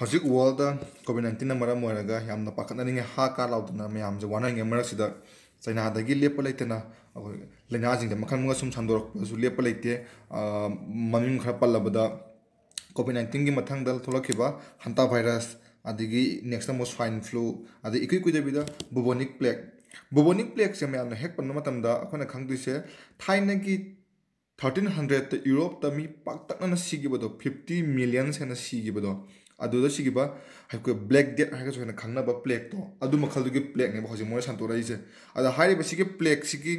हजिक world Covid nineteen मरम होगा हा का लादना मैम वाने मरक्सीद चाइना लेप लेना लेना मखल सूम लेप लेते मम खर पलब कोविड नाइन्टीन की मथंग हंता भाईरस अगर नेक्स्ट अमो स्वाइन फ्लू अद इकुई कुदबीद बुबोनिक प्लेग बुबोनिक प्लेग से मैं हेक पन्न अखोन खादे थाने की थर्टीन हंड्रेड यूरोप मी पाकटन सिगीबद फिफ्टी मिलियन है सिगीबद अदुदा ब्लैक डेट है जोना खंगना बा प्लेग तो अदु मखल दुगे प्लेग ने बहोजे मोय संतोरा इसे प्लेग सिगी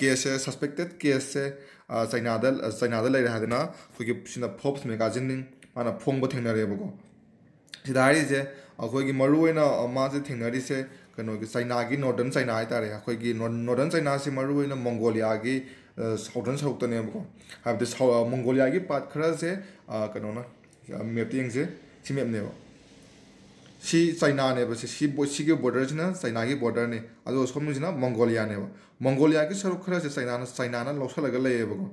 केस से सस्पेक्टेड केस से चाइना दल चाइना दल लाइरा हदना खोगे फोब्स में गाजिन माना फोब बो थेंगना रेबो सिदा हाइरे जे अखोगे मरु एना से कनो चाइना की नॉर्दर्न चाइना है तारे अखोगे नॉर्दर्न चाइना से मरु मंगोलिया की साउथर्न साउथ ने मंगोलिया की पार्ट खरा से कनो ना ꯁꯤ ꯃꯦꯞꯅꯦꯕ ꯁꯤ ꯆꯥꯏꯅꯥꯅꯦꯕ ꯁꯤ ꯁꯤ ꯁꯤꯒꯤ ꯕꯣꯔꯗꯔꯁꯤꯅ ꯆꯥꯏꯅꯥꯒꯤ ꯕꯣꯔꯗꯔꯅꯤ ꯑꯗꯣ ꯁꯣꯝꯁꯤꯅ ꯃꯪꯒꯣꯂꯤꯌꯥꯅꯦꯕ ꯃꯪꯒꯣꯂꯤꯌꯥꯒꯤ ꯁꯔꯨꯛ ꯈꯔꯁꯦ ꯆꯥꯏꯅꯥꯅ ꯆꯥꯏꯅꯥꯅ ꯂꯧꯁꯤꯜꯂꯒ ꯂꯩꯌꯦꯕꯀꯣ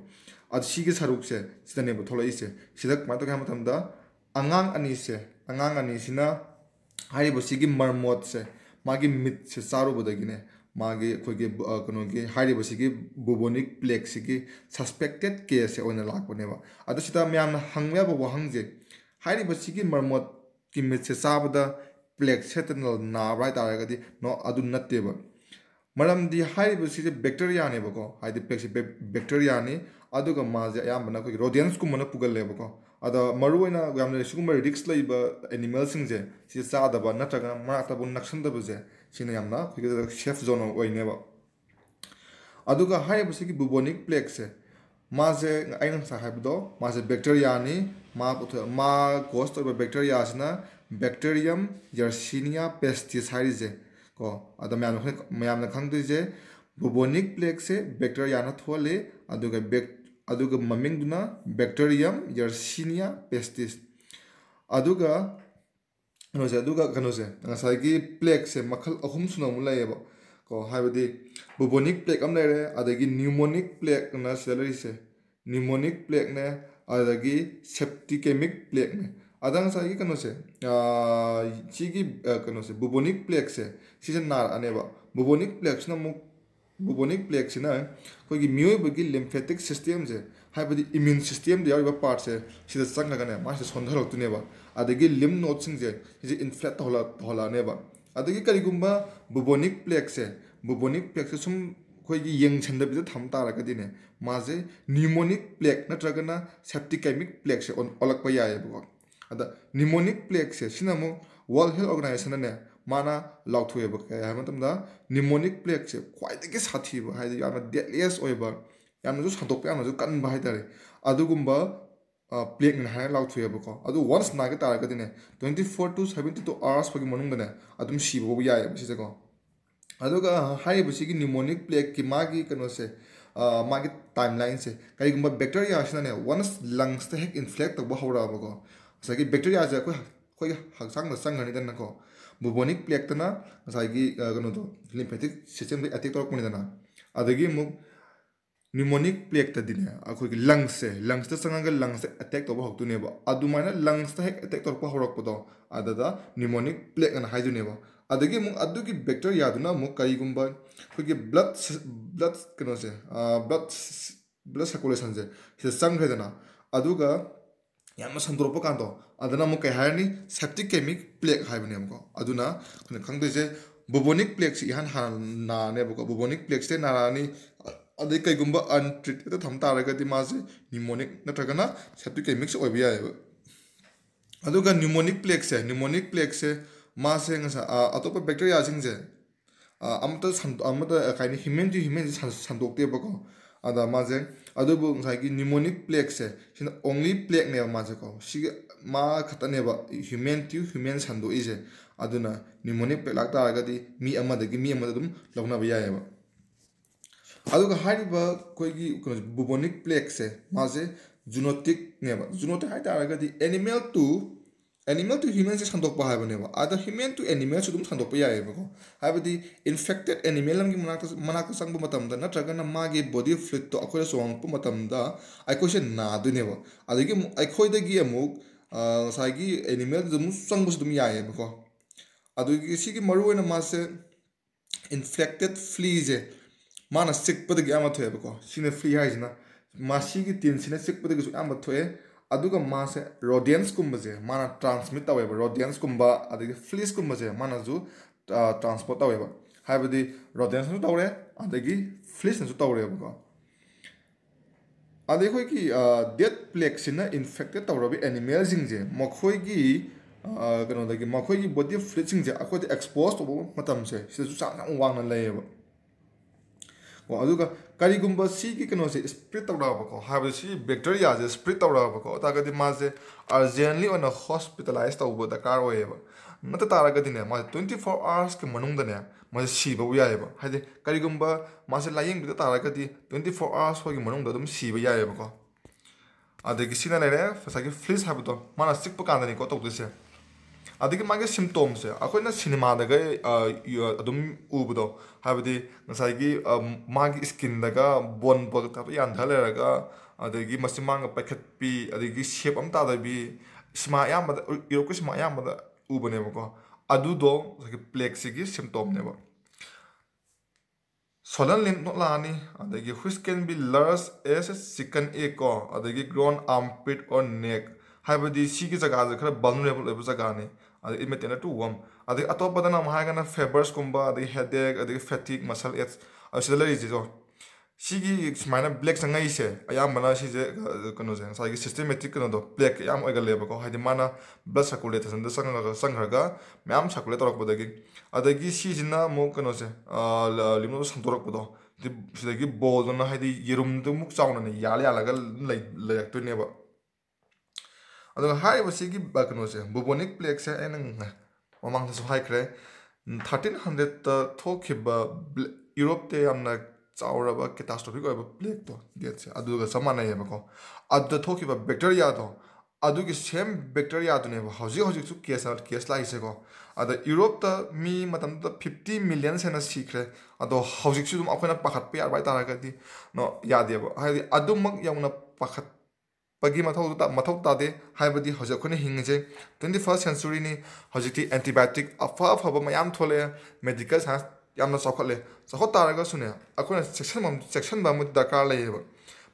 ꯑꯗꯣ ꯁꯤꯒꯤ ꯁꯔꯨꯛꯁꯦ ꯁꯤꯗꯅꯦꯕ ꯊꯣꯛꯂꯛꯏꯁꯦ ꯁꯤꯗ ꯀꯃꯥꯏꯅ ꯇꯧꯒꯦ ꯍꯥꯏꯕ ꯃꯇꯝꯗ ꯑꯉꯥꯡ ꯑꯅꯤꯁꯦ ꯑꯉꯥꯡ ꯑꯅꯤꯁꯤꯅ ꯍꯥꯏꯔꯤꯕ ꯁꯤꯒꯤ ꯃꯔꯃꯣꯠꯁꯦ ꯃꯥꯒꯤ ꯃꯤꯠꯁꯦ ꯆꯥꯔꯨꯕꯗꯒꯤꯅꯦ ꯃꯥꯒꯤ ꯑꯩꯈꯣꯏꯒꯤ ꯀꯩꯅꯣꯒꯤ ꯍꯥꯏꯔꯤꯕꯁꯤꯒꯤ ꯕꯨꯕꯣꯅꯤꯛ ꯄ꯭ꯂꯦꯛꯁꯤꯒꯤ ꯁꯁꯄꯦꯛꯇꯦꯠ ꯀꯦꯁꯁꯦ ꯑꯣꯏꯅ ꯂꯥꯛꯄꯅꯦꯕ ꯑꯗꯣ ꯁꯤꯗ ꯃꯌꯥꯝꯅ ꯍꯪꯕ ꯌꯥꯕ ꯋꯥꯍꯪꯁꯦ ꯍꯥꯏꯔꯤꯕꯁꯤꯒꯤ ꯃꯔꯃꯣꯠꯀꯤ ꯃꯤꯠꯁꯦ ꯆꯥꯕꯗ ꯄ꯭ꯂꯦꯛ ꯁꯦꯠꯇꯅ ꯅꯥꯕ ꯍꯥꯏꯇꯥꯔꯒꯗꯤ ꯅꯣ ꯑꯗꯨ ꯅꯠꯇꯦꯕ ꯃꯔꯝꯗꯤ ꯍꯥꯏꯔꯤꯕꯁꯤꯁꯦ ꯕꯦꯛꯇꯔꯤꯌꯥꯅꯦꯕꯀꯣ ꯍꯥꯏꯗꯤ ꯄ꯭ꯂꯦꯛꯁꯦ ꯕꯦꯛꯇꯔꯤꯌꯥꯅꯤ ꯑꯗꯨꯒ ꯃꯥꯁꯦ ꯑꯌꯥꯝꯕꯅ ꯑꯩꯈꯣꯏꯒꯤ ꯔꯣꯗꯦꯟꯁꯀꯨꯝꯕꯅ ꯄꯨꯒꯜꯂꯦꯕꯀോ ꯑꯗ ꯃꯔꯨꯑꯣꯏꯅ ꯌꯥꯝꯅ ꯁꯤꯒꯨꯝꯕ ꯔꯤꯛꯁ ꯂꯩꯕ ꯑꯦꯅꯤꯃꯦꯜꯁꯤꯡꯁꯦ ꯁꯤ ꯆꯥꯗꯕ ꯅꯠꯇ꯭ꯔꯒꯅ ꯃꯅꯥꯛꯇꯕꯨ ꯅꯛꯁꯟꯗꯕꯁꯦ ꯁꯤꯅ ꯌꯥꯝꯅ ꯑꯩꯈꯣꯏꯒꯤ ꯁꯦꯐ ꯖꯣꯟ ꯑꯣꯏꯅꯦꯕ ꯑꯗꯨꯒ ꯍꯥꯏꯔꯤꯕꯁꯤꯒꯤ ꯕꯨꯕꯣꯅꯤꯛ ꯄ꯭ꯂꯦꯛꯁꯦ ꯃꯥꯁꯦ ꯑꯩꯅ ꯉꯁꯥꯏ ꯍꯥꯏꯕꯗꯣ ꯃꯥꯁꯦ ꯕꯦꯛꯇꯔꯤꯌꯥꯅꯤ गोस्तर बैक्टेरिया आना बैक्टेरियम यर्सीनिया पेस्टिसाइडे को अद मैम खादे बोबोनिक प्लेग से बैक्टेरिया थोले अग मम्मी बैक्टेरियम यर्सीनिया पेस्टिस कनोजे की प्लेग से मखल अहम सूनम लेब को बोबोनिक प्लेग अम लेर अदमोनिक प्लेगना सेलरी से निमोनिक प्लेगने अदगी सेप्टिकेमिक प्लेक में अदंग सा ये कनो से सी कनो से बुबोनिक प्लेक से सीजन नार आने वा बुबोनिक प्लेक से ना मुक बुबोनिक प्लेक से ना कोई की म्यूब की लिम्फेटिक सिस्टम से हाई बदी इम्यून सिस्टम दे यार पार्ट से सीधा संग लगने मास से सोंधर होते ने वा अदगी लिम नोट सिंग से जे इन्फ्लेक्ट होला होला ने वा अदगी करीगुम्बा बुबोनिक प्लेक से बुबोनिक प्लेक से सुम ꯑꯩꯈꯣꯏꯒꯤ ꯌꯦꯡꯁꯟꯗꯕꯤꯗ ꯊꯝ ꯇꯥꯔꯒꯗꯤꯅꯦ ꯃꯥꯁꯦ ꯅ꯭ꯌꯨꯃꯣꯅꯤꯛ ꯄ꯭ꯂꯦꯛ ꯅꯠꯇ꯭ꯔꯒꯅ ꯁꯦꯞꯇꯤꯀꯦꯃꯤꯛ ꯄ꯭ꯂꯦꯛꯁꯦ ꯑꯣꯜꯂꯛꯄ ꯌꯥꯏꯑꯕꯀꯣ ꯑꯗ ꯅ꯭ꯌꯨꯃꯣꯅꯤꯛ ꯄ꯭ꯂꯦꯛꯁꯦ ꯁꯤꯅ ꯑꯃꯨꯛ ꯋꯥꯔꯜ ꯍꯦꯜꯊ ꯑꯣꯔꯒꯅꯥꯏꯖꯦꯁꯟꯅꯅꯦ ꯃꯥꯅ ꯂꯥꯎꯊꯣꯛꯑꯦꯕ ꯀꯩ ꯍꯥꯏꯕ ꯃꯇꯝꯗ ꯅ꯭ꯌꯨꯃꯣꯅꯤꯛ ꯄ꯭ꯂꯦꯛꯁꯦ ꯈ꯭ꯋꯥꯏꯗꯒꯤ ꯁꯥꯊꯤꯕ ꯍꯥꯏꯗꯤ ꯌꯥꯝꯅ ꯗꯦꯠꯂꯦꯁ ꯑꯣꯏꯕ ꯌꯥꯝꯅꯁꯨ ꯁꯟꯗꯣꯛꯄ ꯌꯥꯝꯅꯁꯨ ꯀꯟꯕ ꯍꯥꯏꯇꯥꯔꯦ ꯑꯗꯨꯒꯨꯝꯕ ꯄ꯭ꯂꯦꯛꯅ ꯍꯥꯏꯔ ꯂꯥꯎꯊꯣꯛꯑꯦꯕꯀꯣ ꯑꯗꯨ ꯋꯥꯟꯁ ꯅꯥꯒꯦ ꯇꯥꯔꯒꯗꯤꯅꯦ twenty four to seventy two hours ꯐꯥꯎꯒꯤ ꯃꯅꯨꯡꯗꯅꯦ ꯑꯗꯨꯝ ꯁꯤꯕ ꯌꯥꯏꯑꯕ ꯁꯤꯁꯦꯀꯣ अगर हाई निमोनिक प्लेग की मागी कनोसे मागी टाइमलाइन से कई कईगुम बैक्टेरिया वंस लंग्स हेक इन्फ्लेक्ट तब हौरबको असगी बैक्टेरिया से अखोई हक्चांग चंगनीदनको बुबोनिक प्लेगतना असगी कनोदो लिम्फेटिक सिस्टम अटैक तौरकनीदना अदगी मुक निमोनिक प्लेगतदीने अखोई लंग्स से लंग्स चंग लंग्स अटैक तब हौतने अदुमाइना लंग्स हेक अटैक तौरक हौरपदो अददा निमोनिक प्लेगना हाइजुनेबा अदगी मु अदु की बैक्टीरिया यादुना मु कई गुंबा क्योंकि ब्लड ब्लड कनो से ब्लड ब्लड सर्कुलेशन से से संग है देना अदुगा याम अदना मु कह हायनी सेप्टिक केमिक प्लेग हायबने हमको से बुबोनिक प्लेग से यहां हाना ने बको बुबोनिक प्लेग से नारानी अदे कई गुंबा अनट्रीटेड तो थमता रगति मासे निमोनिक सेप्टिक प्लेग से प्लेग से 마세 ngasa atopa bacteria singje amta amta kaini human to human sandok te bako ada maze adobu ngasa ki pneumonic plague se sin only plague ne maze ko si ma khatane ba human to human sandok ise aduna pneumonic plague lagta agadi mi amada ki mi amada dum logna ba yae ba aduga hariba koi gi bubonic plague se maze zoonotic ne ba zoonotic hai ta agadi animal to animal to human se sandok pa haibane wa ada human to animal chu dum sandok pa yae ko haibadi infected animal lam gi manak manak sang bu matam da natra gan ma gi body fluid to akoy so ang pu matam da ai ko se na du ne wa ada gi ai khoy da gi amuk sa gi animal dum sang bu dum yae ko adu gi si gi maru na ma se infected flea je mana sik pa da gi ama thoy ba ko sine flea hai jina ma si gi tin sine sik pa da gi su ama thoy अदुगा मासे रोडियंस कुम्बजे माना transmit तवेबा रोडियंस कुम्बा अदि fleece कुम्बजे माना transport तवेबा हाइबदि रोडियंस नु तवरे fleas नु तवरे बको dead plague सिन इन्फेक्टेड तवरबि एनिमल जिंगजे मखोय कि कनो दगि मखोय कि बॉडी ꯀꯣ ꯀꯔꯤꯒꯨꯝꯕ ꯁꯤꯒꯤ ꯀꯩꯅꯣꯁꯦ ꯁ꯭ꯄ꯭ꯔꯤꯠ ꯇꯧꯔꯛꯑꯕꯀꯣ ꯍꯥꯏꯕꯗꯤ ꯁꯤꯒꯤ ꯕꯦꯛꯇꯔꯤꯌꯥꯁꯦ ꯁ꯭ꯄ꯭ꯔꯤꯠ ꯇꯧꯔꯛꯑꯕꯀꯣ ꯇꯥꯔꯒꯗꯤ ꯃꯥꯁꯦ ꯑꯔꯖꯦꯟꯂꯤ ꯑꯣꯏꯅ ꯍꯣꯁꯄꯤꯇꯥꯂꯥꯏꯁ ꯇꯧꯕ ꯗꯔꯀꯥꯔ ꯑꯣꯏꯌꯦꯕ ꯅꯠꯇ ꯇꯥꯔꯒꯗꯤꯅꯦ ꯃꯥꯁꯦ ꯇ꯭ꯋꯦꯟꯇꯤ ꯐꯣꯔ ꯑꯥꯋꯥꯔꯁꯀꯤ ꯃꯅꯨꯡꯗꯅꯦ ꯃꯥꯁꯦ ꯁꯤꯕꯕꯨ ꯌꯥꯏꯑꯕ ꯍꯥꯏꯗꯤ ꯀꯔꯤꯒꯨꯝꯕ ꯃꯥꯁꯦ ꯂꯥꯏꯌꯦꯡꯕꯤꯗ ꯇꯥꯔꯒꯗꯤ ꯇ꯭ꯋꯦꯟꯇꯤ ꯐꯣꯔ ꯑꯥꯋꯥꯔꯁ ꯐꯥꯎꯒꯤ ꯃꯅꯨꯡꯗ ꯑꯗꯨꯝ ꯁꯤꯕ ꯌꯥꯏꯑꯕꯀꯣ ꯑꯗꯒꯤ ꯁꯤꯅ ꯂꯩꯔꯦ ꯉꯁꯥꯏꯒꯤ ꯐ꯭ꯂꯤꯁ ꯍꯥꯏꯕꯗꯣ ꯃꯥꯅ ꯆꯤꯛꯄ ꯀꯥꯟꯗꯅꯤꯀꯣ ꯇꯧꯗꯣꯏꯁꯦ ꯑꯗꯒꯤ ꯃꯥꯒꯤ ꯁꯤꯝꯇꯣꯝꯁꯦ ꯑꯩꯈꯣꯏꯅ ꯁꯤꯅꯦꯃꯥꯗꯒ ꯑꯗꯨꯝ ꯎꯕꯗꯣ ꯍꯥꯏꯕꯗꯤ ꯉꯁꯥꯏꯒꯤ ꯃꯥꯒꯤ ꯏꯁꯀꯤꯟꯗꯒ ꯕꯣꯟ ꯕꯣꯜ ꯇꯥꯞꯄ ꯌꯥꯟꯊ ꯂꯩꯔꯒ ꯑꯗꯒꯤ ꯃꯆꯤꯟꯃꯥꯡꯒ ꯄꯥꯏꯈꯠꯄꯤ ꯑꯗꯒꯤ ꯁꯦꯞ ꯑꯃ ꯇꯥꯗꯕꯤ ꯁꯤꯃꯥ ꯑꯌꯥꯝꯕꯗ ꯌꯨꯔꯣꯞꯀꯤ ꯁꯤꯃꯥ ꯑꯌꯥꯝꯕꯗ ꯎꯕꯅꯦꯕꯀꯣ ꯑꯗꯨꯗꯣ ꯉꯁꯥꯏꯒꯤ ꯄ꯭ꯂꯦꯛꯁꯤꯒꯤ ꯁꯤꯝꯇꯣꯝꯅꯦꯕ सोलन लिम्फ नोट लानी अदगी which can be large as chicken egg को अदगी ग्रोन आर्मपिट और नेक हाइबदी सी की जगह खर वल्नरेबल जगह ने अदई इमेटेना टू वम अदई अतोपदना हागना फेबर्स कुंबा अदई हेडेक अदई फैटिक मसल एड्स असिदा लरिजे जो सिगी स्माइना ब्लैक संगाई से अयामना सिजे कनोजे सागी सिस्टमेटिक कनोदो ब्लैक याम ओइगलेबको हाइदि माना ब्लड सर्कुलेशन द संगगा संगगा म्याम सर्कुलेट तोरकबदगी अदगी सिजिना मो कनोजे लिमनो संतोरकबदो सिदगी बोल दना हाइदि येरुम दमुक अगर हाइबसी की बकनोसे बुबोनिक प्लेग से एन ममांग से हाइक्रे थर्टीन हंड्रेड थोखिब यूरोप ते यामना चाउरब कैटास्ट्रोफिक होइब प्लेग तो डेट से अदुग समानायबको अद थोखिब बैक्टीरिया तो अदुग सेम बैक्टीरिया तो ने हौजि हौजि सु केस केस लाइसेको अद यूरोप त मी मतम त 50 मिलियन सेना सीखरे अदो हौजि सु दुम ꯄꯒꯤ ꯃꯊꯧ ꯃꯊꯧ ꯇꯥꯗꯦ ꯍꯥꯏꯕꯗꯤ ꯍꯧꯖꯤꯛ ꯑꯩꯈꯣꯏꯅ ꯍꯤꯡꯉꯤꯁꯦ ꯇ꯭ꯋꯦꯟꯇꯤ ꯐꯥꯔꯁ ꯁꯦꯟꯆꯨꯔꯤꯅꯤ ꯍꯧꯖꯤꯛꯇꯤ ꯑꯦꯟꯇꯤꯕꯥꯏꯑꯣꯇꯤꯛ ꯑꯐ ꯑꯐꯕ ꯃꯌꯥꯝ ꯊꯣꯛꯂꯛꯑꯦ ꯃꯦꯗꯤꯀꯦꯜ ꯁꯥꯏꯟꯁ ꯌꯥꯝꯅ ꯆꯥꯎꯈꯠꯂꯦ ꯆꯥꯎꯈꯠ ꯇꯥꯔꯒꯁꯨꯅꯦ ꯑꯩꯈꯣꯏꯅ ꯆꯦꯛꯁꯤꯟꯕ ꯆꯦꯛꯁꯤꯟꯕ ꯑꯃꯗꯤ ꯗꯔꯀꯥꯔ ꯂꯩꯌꯦꯕ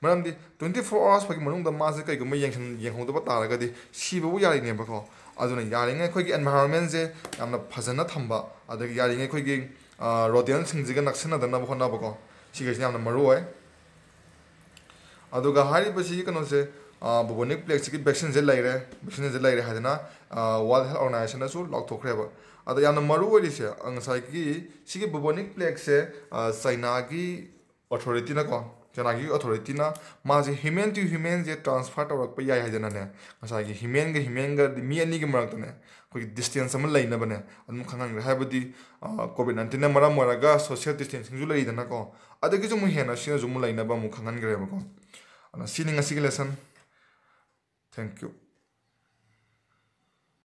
ꯃꯔꯝꯗꯤ ꯇ꯭ꯋꯦꯟꯇꯤ ꯐꯣꯔ ꯑꯋꯥꯔꯁ ꯐꯥꯎꯒꯤ ꯃꯅꯨꯡꯗ ꯃꯥꯁꯦ ꯀꯩꯒꯨꯝꯕ ꯌꯦꯡꯍꯧꯗꯕ ꯇꯥꯔꯒꯗꯤ ꯁꯤꯕꯕꯨ ꯌꯥꯔꯤꯅꯦꯕꯀꯣ ꯑꯗꯨꯅ ꯌꯥꯔꯤꯉꯩ ꯑꯩꯈꯣꯏꯒꯤ ꯑꯦꯟꯚꯥꯏꯔꯣꯟꯃꯦꯟꯁꯦ ꯌꯥꯝꯅ ꯐꯖꯅ ꯊꯝꯕ ꯑꯗꯒꯤ ꯌꯥꯔꯤꯉꯩ ꯑꯩꯈꯣꯏꯒꯤ ꯔꯣꯗꯦꯟꯁꯤꯡꯁꯤꯒ ꯅꯛꯁꯤꯟꯅꯗꯅꯕ ꯍꯣꯠꯅꯕꯀꯣ ꯁꯤꯒꯩꯁꯤ ꯌꯥꯝꯅ ꯃꯔꯨ ꯑꯣꯏ ꯑꯗꯨꯒ ꯍꯥꯏꯔꯤꯕꯁꯤꯒꯤ ꯀꯩꯅꯣꯁꯦ ꯕꯣꯕꯣꯅꯤꯛ ꯄ꯭ꯂꯦꯛꯁꯤꯒꯤ ꯚꯦꯛꯁꯤꯟꯁꯦ ꯂꯩꯔꯦ ꯚꯦꯛꯁꯤꯟꯁꯦ ꯂꯩꯔꯦ ꯍꯥꯏꯗꯅ ꯋꯥꯔꯜ ꯍꯦꯜꯊ ꯑꯣꯔꯒꯅꯥꯏꯖꯦꯁꯟꯅꯁꯨ ꯂꯥꯎꯊꯣꯛꯈ꯭ꯔꯦꯕ ꯑꯗ ꯌꯥꯝꯅ ꯃꯔꯨ ꯑꯣꯏꯔꯤꯁꯦ ꯉꯁꯥꯏꯒꯤ ꯁꯤꯒꯤ ꯕꯣꯕꯣꯅꯤꯛ ꯄ꯭ꯂꯦꯛꯁꯦ ꯆꯥꯏꯅꯥꯒꯤ ꯑꯣꯊꯣꯔꯤꯇꯤꯅꯀꯣ ꯆꯥꯏꯅꯥꯒꯤ ꯑꯣꯊꯣꯔꯤꯇꯤꯅ ꯃꯥꯁꯦ ꯍ꯭ꯌꯨꯃꯦꯟ ꯇꯨ ꯍ꯭ꯌꯨꯃꯦꯟꯁꯦ ꯇ꯭ꯔꯥꯟꯁꯐꯔ ꯇꯧꯔꯛꯄ ꯌꯥꯏ ꯍꯥꯏꯗꯅꯅꯦ ꯉꯁꯥꯏꯒꯤ ꯍ꯭ꯌꯨꯃꯦꯟꯒ ꯍ꯭ꯌꯨꯃꯦꯟꯒ ꯃꯤ ꯑꯅꯤꯒꯤ ꯃꯔꯛꯇꯅꯦ ꯑꯩꯈꯣꯏꯒꯤ ꯗꯤꯁꯇꯦꯟꯁ ꯑꯃ ꯂꯩꯅꯕꯅꯦ ꯑꯗꯨꯝ ꯈꯪꯍꯟꯈ꯭ꯔꯦ ꯍꯥꯏꯕꯗꯤ ꯀꯣꯚꯤꯠ ꯅꯥꯏꯟꯇꯤꯟꯅ ꯃꯔꯝ ꯑꯣꯏꯔꯒ ꯁꯣꯁꯤꯌꯦꯜ ꯗꯤꯁꯇꯦꯟꯁꯤꯡꯁꯨ ꯂꯩꯗꯅꯀꯣ ꯑꯗꯒꯤꯁꯨ ꯑꯃꯨꯛ ꯍꯦꯟꯅ ꯁꯤꯅꯁꯨ ꯑꯃꯨꯛ ꯂꯩꯅꯕ ꯑꯃꯨꯛ ꯈꯪꯍꯟꯈ꯭ꯔꯦꯕꯀꯣ ꯑꯗꯨꯅ ꯁꯤꯅꯤ ꯉꯁꯤꯒꯤ ꯂꯦꯁꯟ ಥ್ಯಾಂಕ್ ಯು